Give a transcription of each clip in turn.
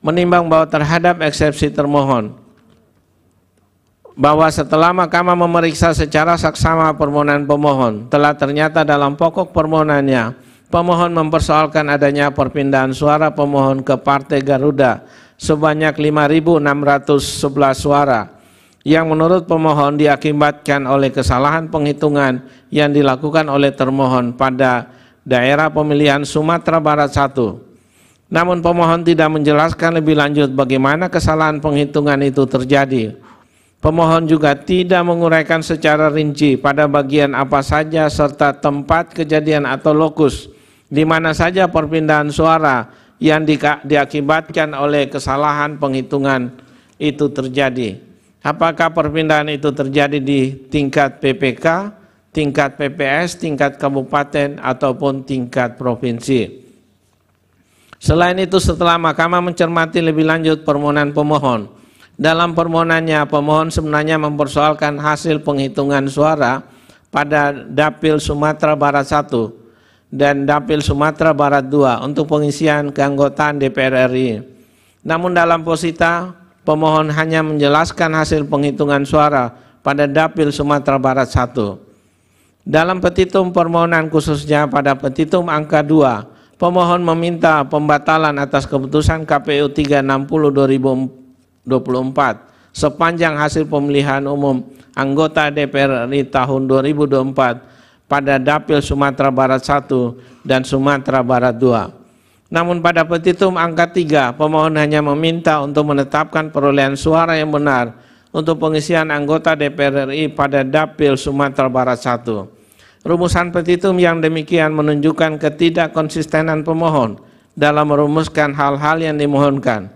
menimbang bahwa terhadap eksepsi termohon bahwa setelah mahkamah memeriksa secara saksama permohonan pemohon telah ternyata dalam pokok permohonannya pemohon mempersoalkan adanya perpindahan suara pemohon ke Partai Garuda sebanyak 5.611 suara yang menurut pemohon diakibatkan oleh kesalahan penghitungan yang dilakukan oleh termohon pada daerah pemilihan Sumatera Barat 1 namun pemohon tidak menjelaskan lebih lanjut bagaimana kesalahan penghitungan itu terjadi. Pemohon juga tidak menguraikan secara rinci pada bagian apa saja serta tempat kejadian atau lokus di mana saja perpindahan suara yang di, diakibatkan oleh kesalahan penghitungan itu terjadi. Apakah perpindahan itu terjadi di tingkat PPK, tingkat PPS, tingkat kabupaten ataupun tingkat provinsi. Selain itu setelah mahkamah mencermati lebih lanjut permohonan pemohon, dalam permohonannya pemohon sebenarnya mempersoalkan hasil penghitungan suara pada Dapil Sumatera Barat 1 dan Dapil Sumatera Barat 2 untuk pengisian keanggotaan DPR RI. Namun dalam posita, pemohon hanya menjelaskan hasil penghitungan suara pada Dapil Sumatera Barat 1. Dalam petitum permohonan khususnya pada petitum angka 2, Pemohon meminta pembatalan atas keputusan KPU 360 2024 sepanjang hasil pemilihan umum anggota DPR RI tahun 2024 pada Dapil Sumatera Barat 1 dan Sumatera Barat 2. Namun pada petitum angka 3, pemohon hanya meminta untuk menetapkan perolehan suara yang benar untuk pengisian anggota DPR RI pada Dapil Sumatera Barat 1. Rumusan petitum yang demikian menunjukkan ketidakkonsistenan pemohon dalam merumuskan hal-hal yang dimohonkan.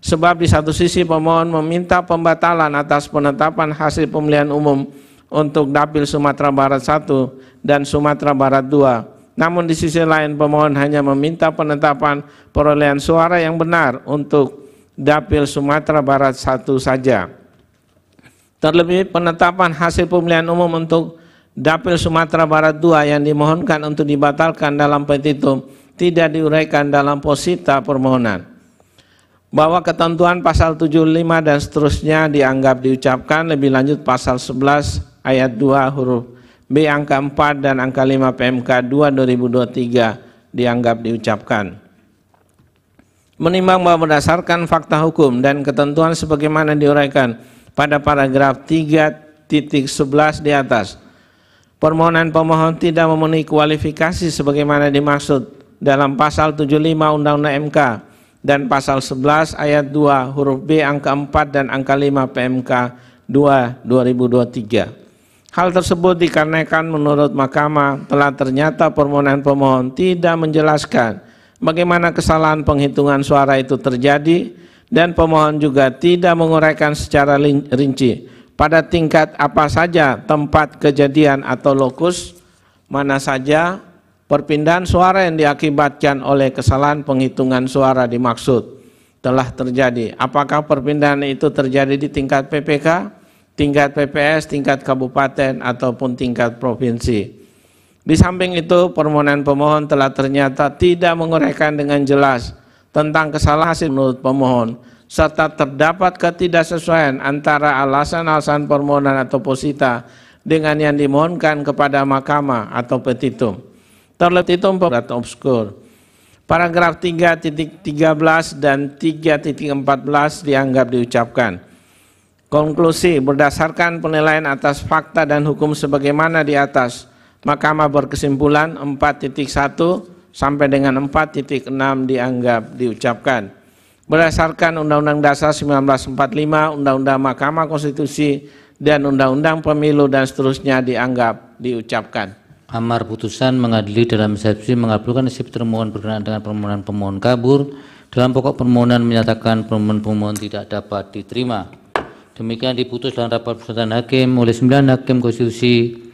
Sebab di satu sisi pemohon meminta pembatalan atas penetapan hasil pemilihan umum untuk Dapil Sumatera Barat 1 dan Sumatera Barat 2. Namun di sisi lain pemohon hanya meminta penetapan perolehan suara yang benar untuk Dapil Sumatera Barat 1 saja. Terlebih penetapan hasil pemilihan umum untuk Dapil Sumatera Barat II yang dimohonkan untuk dibatalkan dalam petitum tidak diuraikan dalam posita permohonan. Bahwa ketentuan pasal 75 dan seterusnya dianggap diucapkan lebih lanjut pasal 11 ayat 2 huruf B angka 4 dan angka 5 PMK 2 2023 dianggap diucapkan. Menimbang bahwa berdasarkan fakta hukum dan ketentuan sebagaimana diuraikan pada paragraf 3.11 di atas, permohonan pemohon tidak memenuhi kualifikasi sebagaimana dimaksud dalam pasal 75 Undang-Undang MK dan pasal 11 ayat 2 huruf B angka 4 dan angka 5 PMK 2 2023. Hal tersebut dikarenakan menurut mahkamah telah ternyata permohonan pemohon tidak menjelaskan bagaimana kesalahan penghitungan suara itu terjadi dan pemohon juga tidak menguraikan secara rinci pada tingkat apa saja tempat kejadian atau lokus mana saja perpindahan suara yang diakibatkan oleh kesalahan penghitungan suara dimaksud telah terjadi. Apakah perpindahan itu terjadi di tingkat PPK, tingkat PPS, tingkat kabupaten ataupun tingkat provinsi. Di samping itu, permohonan pemohon telah ternyata tidak menguraikan dengan jelas tentang kesalahan menurut pemohon serta terdapat ketidaksesuaian antara alasan-alasan permohonan atau posita dengan yang dimohonkan kepada mahkamah atau petitum. Terletitum petitum atau obskur. Paragraf 3.13 dan 3.14 dianggap diucapkan. Konklusi berdasarkan penilaian atas fakta dan hukum sebagaimana di atas, Mahkamah berkesimpulan 4.1 sampai dengan 4.6 dianggap diucapkan berdasarkan Undang-Undang Dasar 1945, Undang-Undang Mahkamah Konstitusi, dan Undang-Undang Pemilu dan seterusnya dianggap diucapkan. Amar putusan mengadili dalam eksepsi mengabulkan eksepsi termohon berkenaan dengan permohonan pemohon kabur dalam pokok permohonan menyatakan permohonan pemohon tidak dapat diterima. Demikian diputus dalam rapat putusan hakim oleh 9 hakim konstitusi